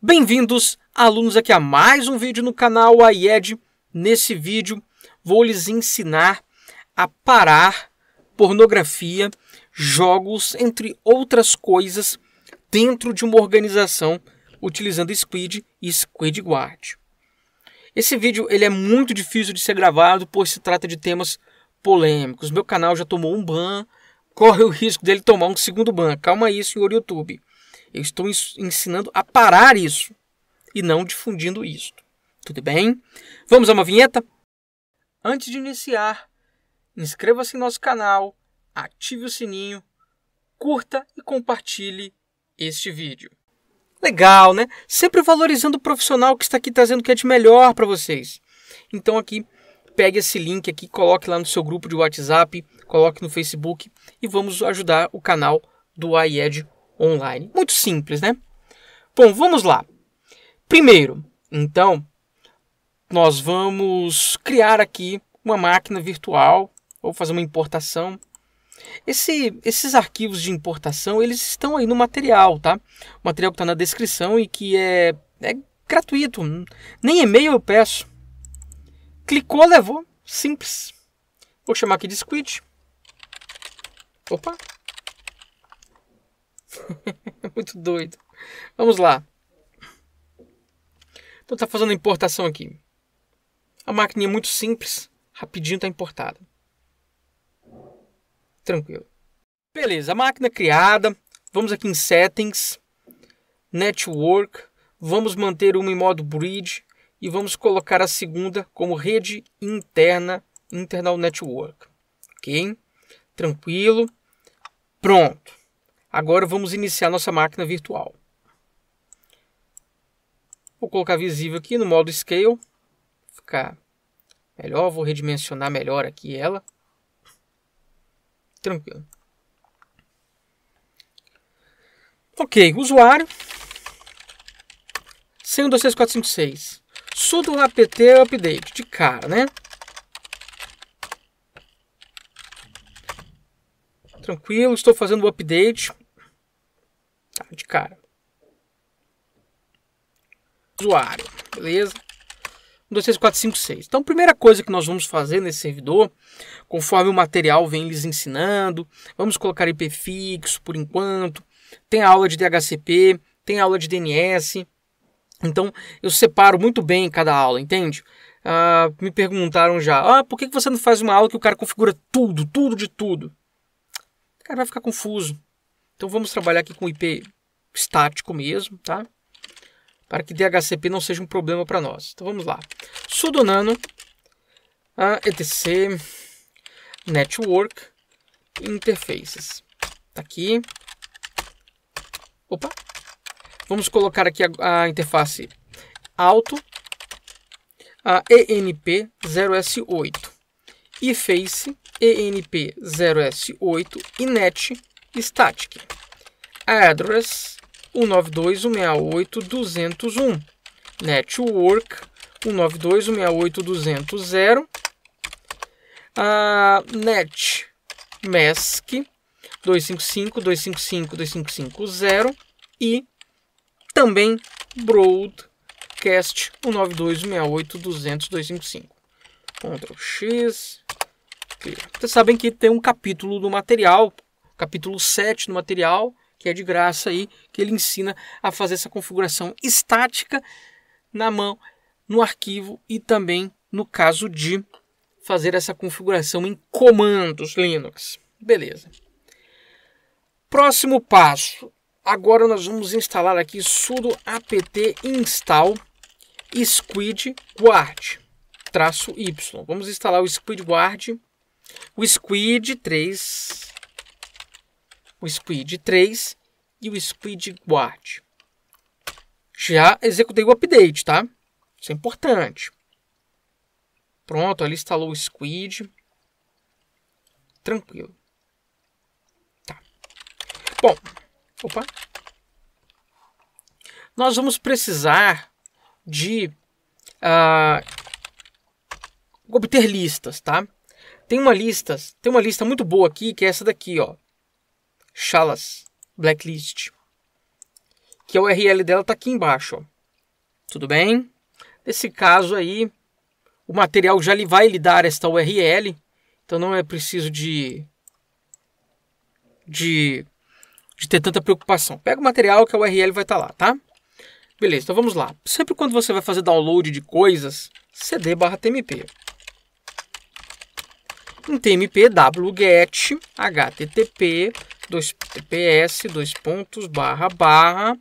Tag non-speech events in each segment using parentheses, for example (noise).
Bem-vindos, alunos, aqui a mais um vídeo no canal AIED. Nesse vídeo, vou lhes ensinar a parar pornografia, jogos, entre outras coisas, dentro de uma organização utilizando Squid e Squid Guard. Esse vídeo ele é muito difícil de ser gravado, pois se trata de temas polêmicos. Meu canal já tomou um ban, corre o risco dele tomar um segundo ban. Calma aí, senhor YouTube. Eu estou ensinando a parar isso e não difundindo isto. Tudo bem? Vamos a uma vinheta? Antes de iniciar, inscreva-se em nosso canal, ative o sininho, curta e compartilhe este vídeo. Legal, né? Sempre valorizando o profissional que está aqui trazendo o que é de melhor para vocês. Então aqui, pegue esse link aqui, coloque lá no seu grupo de WhatsApp, coloque no Facebook e vamos ajudar o canal do AIED online. Muito simples, né? Bom, vamos lá. Primeiro, então, nós vamos criar aqui uma máquina virtual ou fazer uma importação. Esse, esses arquivos de importação, eles estão aí no material, tá? O material que está na descrição e que é, é gratuito. Nem e-mail eu peço. Clicou, levou. Simples. Vou chamar aqui de squid. Opa, (laughs) Muito doido. Vamos lá. Então está fazendo importação aqui. A máquina é muito simples, rapidinho está importada. Tranquilo. Beleza, a máquina criada. Vamos aqui em Settings, Network. Vamos manter uma em modo Bridge e vamos colocar a segunda como Rede Interna Internal Network. Ok? Tranquilo. Pronto. Agora vamos iniciar nossa máquina virtual. Vou colocar visível aqui no modo Scale, ficar melhor, vou redimensionar melhor aqui ela. Tranquilo. Ok, usuário 26456. Sudo apt update de cara, né? tranquilo, estou fazendo o update. Tá, de cara. Usuário, beleza? 1, 2, 3, 4, 5, 6. Então, primeira coisa que nós vamos fazer nesse servidor, conforme o material vem lhes ensinando, vamos colocar IP fixo por enquanto, tem aula de DHCP, tem aula de DNS. Então, eu separo muito bem cada aula, entende? Uh, me perguntaram já, ah, por que você não faz uma aula que o cara configura tudo, tudo de tudo? cara, vai ficar confuso. Então vamos trabalhar aqui com IP estático mesmo, tá? Para que DHCP não seja um problema para nós. Então vamos lá. sudo nano ah, etc network interfaces. Tá aqui. Opa. Vamos colocar aqui a, a interface auto a ah, ENP 0S8 e face ENP0S8 INET Static. Address 192.168.201. Network 192.168.200. Uh, net MESC 255, 255, 2550 e também Broadcast 192.168.200.255. Ctrl X, vocês sabem que tem um capítulo do material, capítulo 7 do material, que é de graça aí, que ele ensina a fazer essa configuração estática na mão, no arquivo e também no caso de fazer essa configuração em comandos Linux. Beleza. Próximo passo. Agora nós vamos instalar aqui sudo apt install squidward y Vamos instalar o squidguard o Squid 3. O Squid 3 e o Squid Guard. Já executei o update, tá? Isso é importante. Pronto, ali instalou o Squid. Tranquilo. Tá. Bom, opa. Nós vamos precisar de uh, obter listas, tá? Tem uma lista, tem uma lista muito boa aqui, que é essa daqui, ó. Chalas Blacklist. Que a é URL dela tá aqui embaixo, ó. Tudo bem? Nesse caso aí, o material já lhe vai lhe dar esta URL, então não é preciso de, de, de ter tanta preocupação. Pega o material que a URL vai estar tá lá, tá? Beleza, então vamos lá. Sempre quando você vai fazer download de coisas, cd/tmp um TMP wget http dois, tps dois pontos barra barra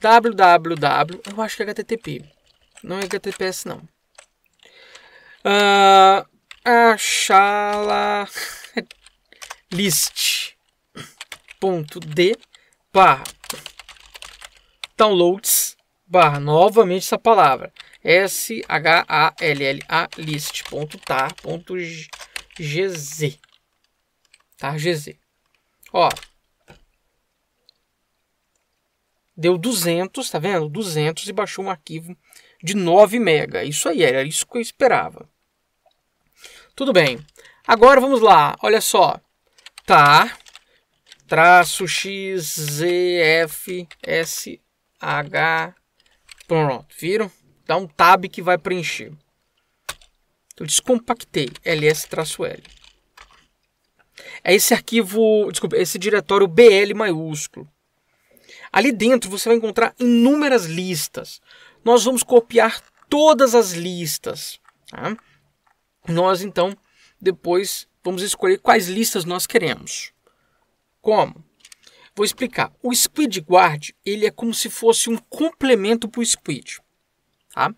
www eu acho que é http não é https não uh, achala (laughs) list ponto d barra downloads barra novamente essa palavra s h a l l a list ponto tar ponto g GZ. Tá? GZ. Ó. Deu 200, tá vendo? 200 e baixou um arquivo de 9 mega. Isso aí, era isso que eu esperava. Tudo bem. Agora vamos lá. Olha só. Tá. Traço X, Z, F, S, H. Pronto. Viram? Dá um tab que vai preencher. Eu descompactei ls-l. É esse arquivo, desculpa, esse diretório bl maiúsculo. Ali dentro você vai encontrar inúmeras listas. Nós vamos copiar todas as listas. Tá? Nós então depois vamos escolher quais listas nós queremos. Como? Vou explicar. O Squid Guard ele é como se fosse um complemento para o Squid. Tá?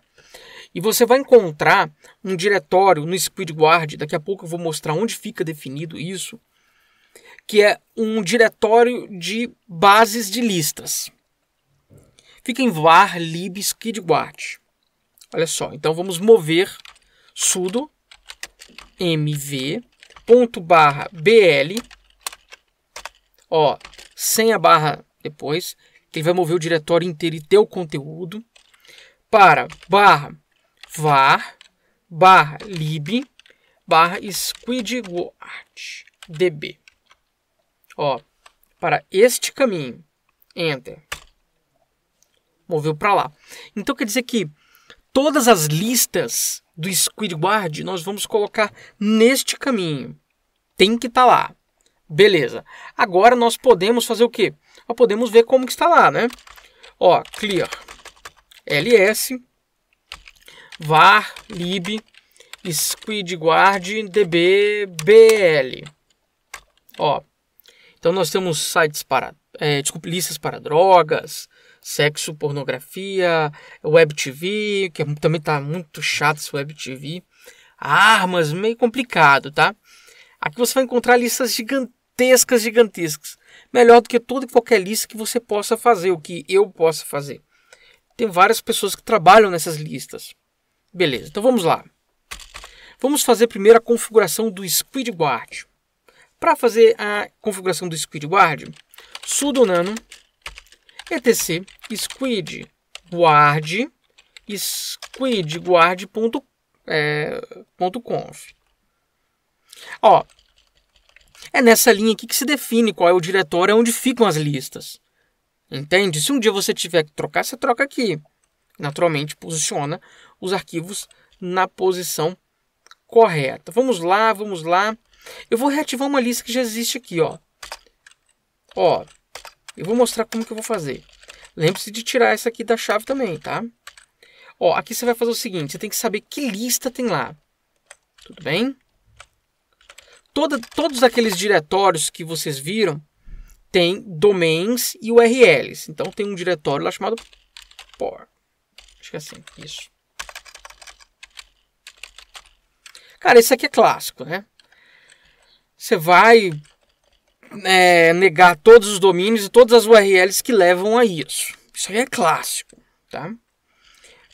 E você vai encontrar um diretório no SpeedGuard, daqui a pouco eu vou mostrar onde fica definido isso, que é um diretório de bases de listas. Fica em var lib squidward. Olha só, então vamos mover sudo mv ponto barra bl ó sem a barra depois ele vai mover o diretório inteiro e teu conteúdo para barra var barra lib barra squidward db. Ó, para este caminho, enter. Moveu para lá. Então quer dizer que todas as listas do Squidward nós vamos colocar neste caminho. Tem que estar tá lá. Beleza. Agora nós podemos fazer o quê? Nós podemos ver como que está lá, né? Ó, clear ls, var lib squidguard dbbl. Ó, então nós temos sites para, é, desculpa, listas para drogas, sexo, pornografia, web TV, que é também tá muito chato esse web TV, armas, meio complicado, tá? Aqui você vai encontrar listas gigantescas, gigantescas melhor do que toda e qualquer lista que você possa fazer, o que eu possa fazer tem várias pessoas que trabalham nessas listas. Beleza, então vamos lá. Vamos fazer primeiro a configuração do SquidGuard. Para fazer a configuração do SquidGuard, sudo nano etc squidguard squidguard.conf. É, Ó, é nessa linha aqui que se define qual é o diretório onde ficam as listas. Entende? Se um dia você tiver que trocar, você troca aqui. Naturalmente, posiciona os arquivos na posição correta. Vamos lá, vamos lá. Eu vou reativar uma lista que já existe aqui, ó. Ó, eu vou mostrar como que eu vou fazer. Lembre-se de tirar essa aqui da chave também, tá? Ó, aqui você vai fazer o seguinte, você tem que saber que lista tem lá. Tudo bem? Toda, todos aqueles diretórios que vocês viram, tem domains e URLs. Então tem um diretório lá chamado por. Acho que é assim, isso. Cara, isso aqui é clássico, né? Você vai é, negar todos os domínios e todas as URLs que levam a isso. Isso aí é clássico, tá?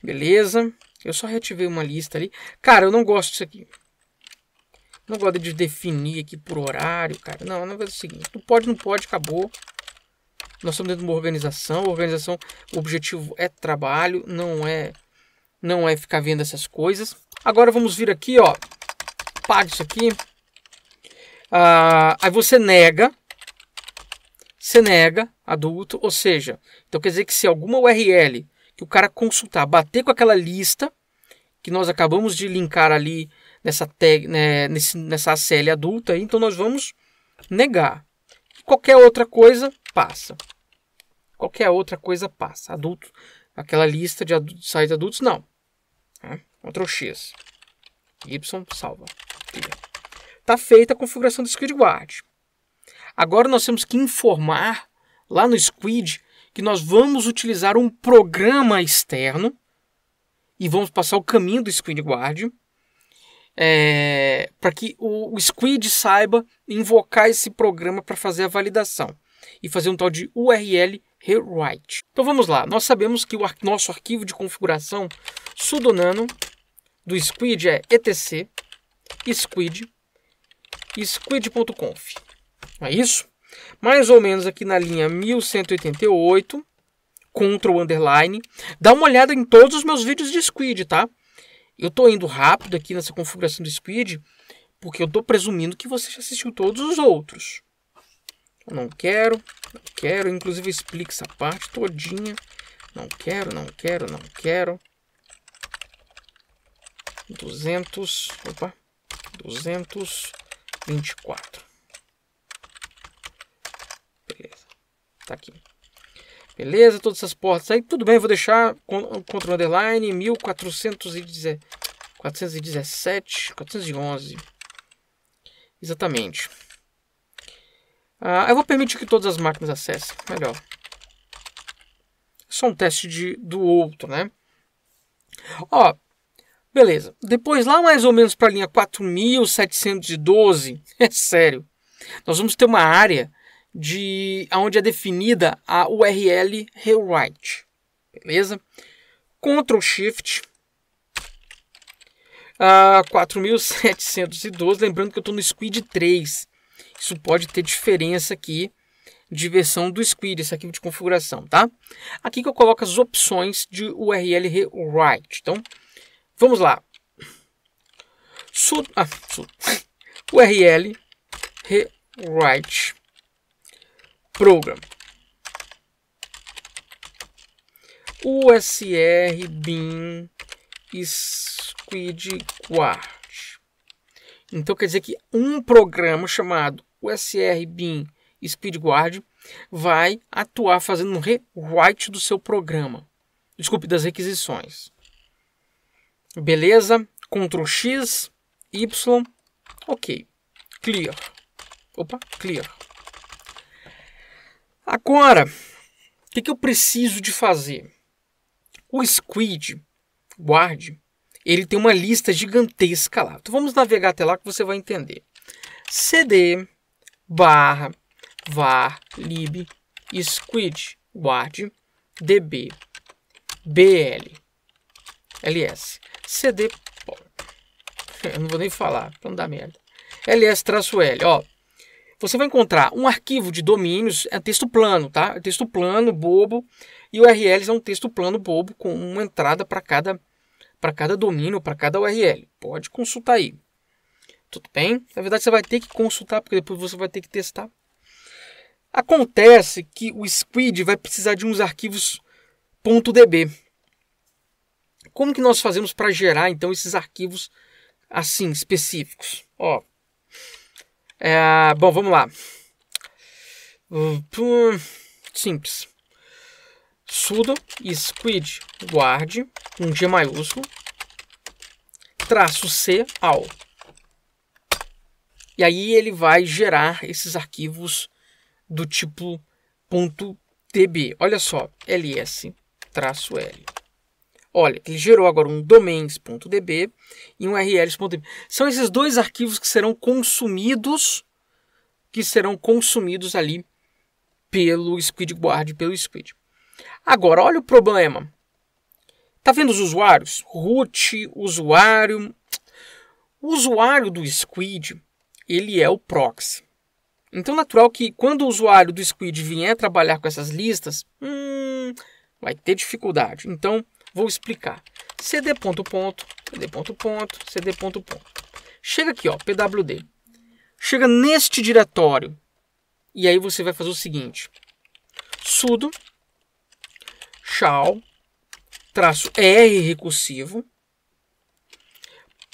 Beleza. Eu só reativei uma lista ali. Cara, eu não gosto disso aqui. Não gosto de definir aqui por horário, cara. Não, não é o seguinte. Tu pode, não pode, acabou. Nós estamos dentro de uma organização. organização, o objetivo é trabalho, não é não é ficar vendo essas coisas. Agora vamos vir aqui, ó. Pague isso aqui. Ah, aí você nega. Você nega, adulto. Ou seja, então quer dizer que se alguma URL que o cara consultar, bater com aquela lista que nós acabamos de linkar ali nessa, tag, né, nesse, nessa ACL adulta, aí, então nós vamos negar. Qualquer outra coisa passa. Qualquer outra coisa passa. Adulto, aquela lista de, adultos, de adultos, não. É. Ctrl X. Y, salva. Está feita a configuração do SquidGuard. Agora nós temos que informar lá no Squid que nós vamos utilizar um programa externo e vamos passar o caminho do SquidGuard é, para que o, o Squid saiba invocar esse programa para fazer a validação e fazer um tal de URL rewrite. Então vamos lá, nós sabemos que o ar nosso arquivo de configuração sudo nano do Squid é etc squid squid.conf. é isso? Mais ou menos aqui na linha 1188, control underline. Dá uma olhada em todos os meus vídeos de squid, tá? Eu estou indo rápido aqui nessa configuração do Speed, porque eu estou presumindo que você já assistiu todos os outros. Eu não quero, não quero. Inclusive explique essa parte todinha. Não quero, não quero, não quero. 200, opa, 224. Beleza, tá aqui. Beleza, todas essas portas aí. Tudo bem, vou deixar com, contra o underline 1417, 411. Exatamente. Ah, eu vou permitir que todas as máquinas acessem. Melhor. Só um teste de, do outro, né? Ó, beleza. Depois, lá mais ou menos para a linha 4712, (laughs) é sério, nós vamos ter uma área de onde é definida a URL rewrite. Beleza? Ctrl Shift uh, ah, 4712. Lembrando que eu estou no Squid 3. Isso pode ter diferença aqui de versão do Squid, esse aqui de configuração, tá? Aqui que eu coloco as opções de URL rewrite. Então, vamos lá. Su ah, URL (laughs) rewrite program. USR bin squidquart. Então quer dizer que um programa chamado USR bin squidguard vai atuar fazendo um rewrite do seu programa. Desculpe, das requisições. Beleza? Ctrl X, Y, ok. Clear. Opa, clear. Agora, o que, que eu preciso de fazer? O Squid, guarde, ele tem uma lista gigantesca lá. Então vamos navegar até lá que você vai entender. cd barra var lib squid guard db bl ls cd (laughs) eu não vou nem falar para não dar merda ls l ó você vai encontrar um arquivo de domínios, é texto plano, tá? É texto plano, bobo, e URLs é um texto plano, bobo, com uma entrada para cada, para cada domínio, para cada URL. Pode consultar aí. Tudo bem? Na verdade, você vai ter que consultar, porque depois você vai ter que testar. Acontece que o Squid vai precisar de uns arquivos .db. Como que nós fazemos para gerar, então, esses arquivos assim, específicos? Ó, é, bom, vamos lá. Hum, simples. Sudo squid guard um G maiúsculo, traço C ao. E aí ele vai gerar esses arquivos do tipo .db Olha só, ls traço L. Olha, ele gerou agora um domains.db e um rls.db. São esses dois arquivos que serão consumidos, que serão consumidos ali pelo SquidGuard, pelo Squid. Agora, olha o problema. Tá vendo os usuários? Root, usuário. O usuário do Squid, ele é o proxy. Então, natural que quando o usuário do Squid vier trabalhar com essas listas, hum, vai ter dificuldade. Então, Vou explicar. CD ponto ponto, CD ponto ponto, CD ponto ponto. Chega aqui, ó, PWD. Chega neste diretório. E aí você vai fazer o seguinte. sudo shall traço R recursivo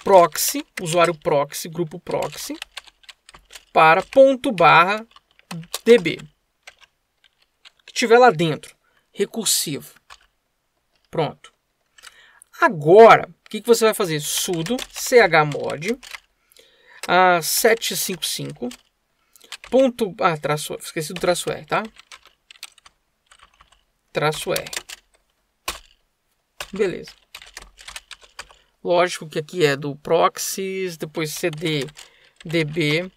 proxy, usuário proxy, grupo proxy para ponto barra db que tiver lá dentro recursivo Pronto. Agora, o que, que você vai fazer? sudo chmod a 755 ponto, ah, traço, esqueci do traço R, tá? Traço R. Beleza. Lógico que aqui é do proxies, depois cd, db,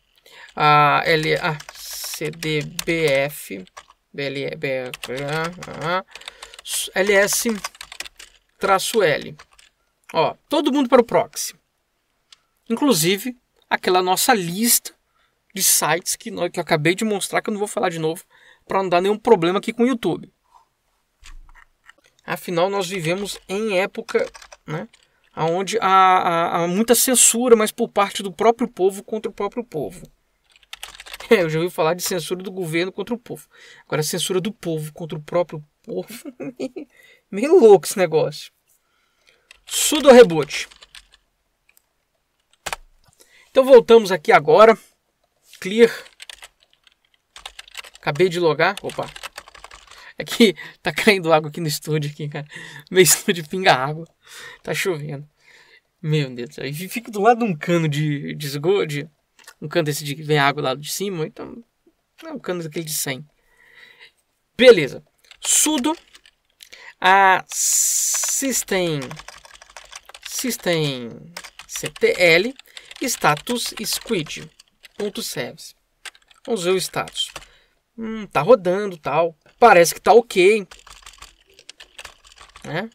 a ah, l, a ah, cd bf bl, bl, ah, ls, traço L. Ó, todo mundo para o proxy. Inclusive, aquela nossa lista de sites que, nós, que eu acabei de mostrar, que eu não vou falar de novo, para não dar nenhum problema aqui com o YouTube. Afinal, nós vivemos em época né, onde há, há, há muita censura, mas por parte do próprio povo contra o próprio povo. É, (laughs) eu já ouvi falar de censura do governo contra o povo. Agora, censura do povo contra o próprio povo (laughs) Meio louco esse negócio. Sudo rebote. Então voltamos aqui agora. Clear. Acabei de logar. Opa. É que (laughs) tá caindo água aqui no estúdio, aqui, cara. Meu estúdio pinga água. Tá chovendo. Meu Deus Aí céu. fica do lado de um cano de, de esgoto. De, um cano desse de que vem água lá de cima. Então, é um cano daquele de 100. Beleza. Sudo a System, System CTL status squid.service. Vamos ver o status. Hum, tá rodando tal. Parece que tá ok. Né?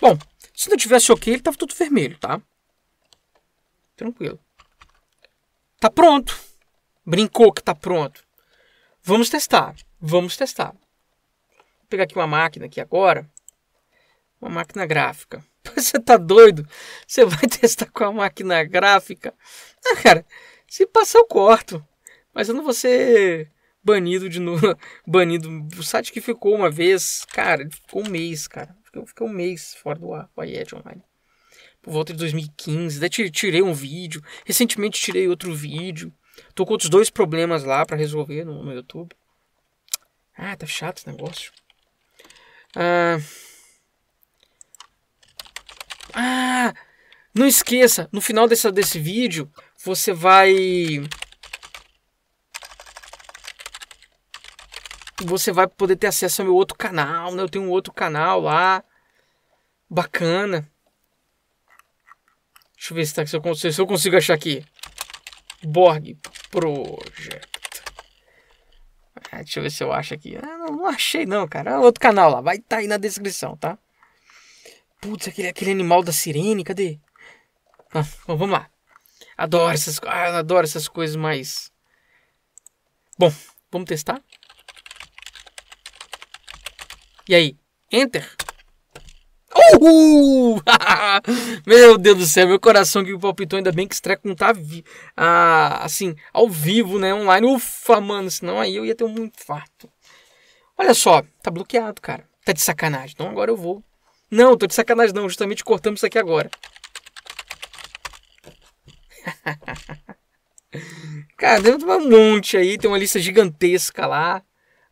Bom, se não tivesse ok, ele tava tudo vermelho, tá? Tranquilo. Tá pronto. Brincou que tá pronto. Vamos testar. Vamos testar. Vou pegar aqui uma máquina aqui agora uma máquina gráfica. (laughs) Você tá doido? Você vai (laughs) testar com a máquina gráfica? Ah, cara, se passar eu corto. Mas eu não vou ser banido de novo. (laughs) banido. O site que ficou uma vez, cara, ficou um mês, cara. Ficou, um mês fora do ar com a IED Online. Por volta de 2015. Daí tirei um vídeo. Recentemente tirei outro vídeo. Tô com outros dois problemas lá para resolver no, no YouTube. Ah, tá chato esse negócio. Ah. Uh... Ah, não esqueça, no final desse, desse vídeo, você vai... Você vai poder ter acesso ao meu outro canal, né? Eu tenho um outro canal lá. Bacana. Deixa eu ver se, tá, se, eu, consigo, se eu consigo achar aqui. Borg Project. Ah, deixa eu ver se eu acho aqui. Ah, não, não achei não, cara. É outro canal lá. Vai estar tá aí na descrição, tá? Putz, aquele, aquele animal da sirene, cadê? Ah, bom, vamos lá. Adoro essas, ah, adoro essas coisas mais... Bom, vamos testar. E aí? Enter. (laughs) meu Deus do céu, meu coração que palpitou, ainda bem que esse treco não tá ah, assim, ao vivo, né, online. Ufa, mano, senão aí eu ia ter um infarto. Olha só, tá bloqueado, cara. Tá de sacanagem. Então agora eu vou não, tô de sacanagem não, justamente cortamos isso aqui agora. (laughs) Cara, dentro de um monte aí, tem uma lista gigantesca lá.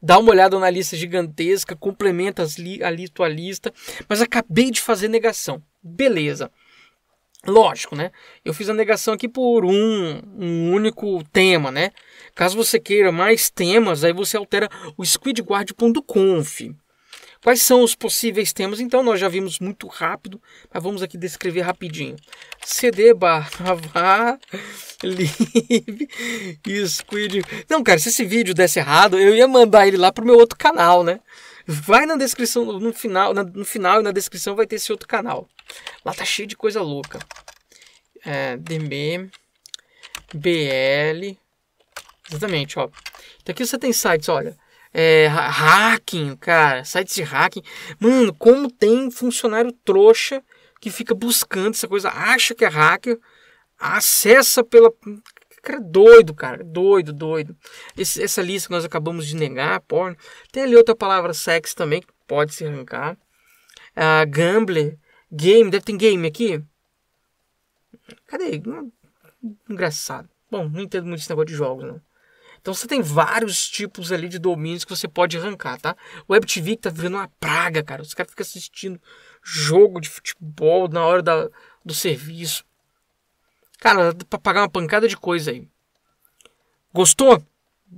Dá uma olhada na lista gigantesca, complementa as li ali tua lista. Mas acabei de fazer negação. Beleza. Lógico, né? Eu fiz a negação aqui por um, um único tema, né? Caso você queira mais temas, aí você altera o squidguard.conf. Quais são os possíveis termos? Então, nós já vimos muito rápido, mas vamos aqui descrever rapidinho. CD barra Live squid. Não, cara, se esse vídeo desse errado, eu ia mandar ele lá pro meu outro canal, né? Vai na descrição, no final, na, no final e na descrição vai ter esse outro canal. Lá tá cheio de coisa louca. É, DB, BL, exatamente, ó. Então aqui você tem sites, olha, é, hacking, cara, sites de hacking. Mano, como tem funcionário trouxa que fica buscando essa coisa, acha que é hacker, acessa pela. Cara, é doido, cara, doido, doido. Esse, essa lista que nós acabamos de negar, porn. Tem ali outra palavra sexo também, que pode se arrancar. Uh, gambler, game, deve ter game aqui? Cadê? Engraçado. Bom, não entendo muito esse negócio de jogos, não. Então você tem vários tipos ali de domínios que você pode arrancar, tá? Web TV que tá virando uma praga, cara. Os caras ficam assistindo jogo de futebol na hora da, do serviço. Cara, dá pra pagar uma pancada de coisa aí. Gostou?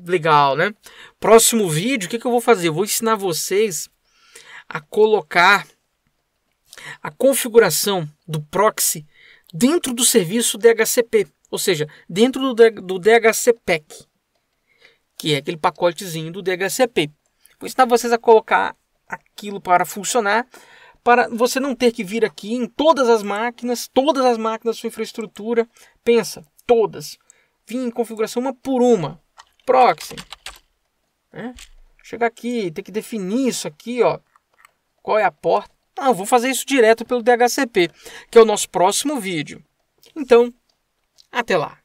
Legal, né? Próximo vídeo, o que, que eu vou fazer? Eu vou ensinar vocês a colocar a configuração do proxy dentro do serviço DHCP, ou seja, dentro do, do DHCPEC que é aquele pacotezinho do DHCP. Vou ensinar vocês a colocar aquilo para funcionar, para você não ter que vir aqui em todas as máquinas, todas as máquinas da sua infraestrutura. Pensa, todas. Vim em configuração uma por uma. Proxy. Né? Chegar aqui, tem que definir isso aqui, ó. Qual é a porta? Ah, vou fazer isso direto pelo DHCP, que é o nosso próximo vídeo. Então, até lá.